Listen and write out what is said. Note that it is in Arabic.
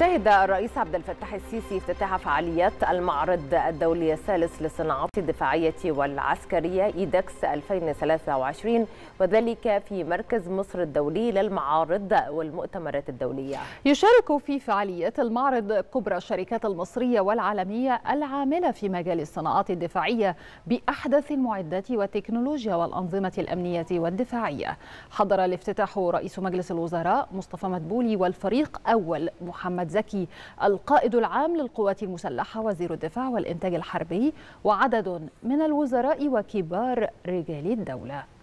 شهد الرئيس عبد الفتاح السيسي افتتاح فعاليات المعرض الدولي الثالث للصناعات الدفاعية والعسكرية إيدكس 2023 وذلك في مركز مصر الدولي للمعارض والمؤتمرات الدولية يشارك في فعاليات المعرض كبرى الشركات المصرية والعالمية العاملة في مجال الصناعات الدفاعية بأحدث المعدات والتكنولوجيا والأنظمة الأمنية والدفاعية حضر الافتتاح رئيس مجلس الوزراء مصطفى مدبولي والفريق أول محمد احمد زكي القائد العام للقوات المسلحه وزير الدفاع والانتاج الحربي وعدد من الوزراء وكبار رجال الدوله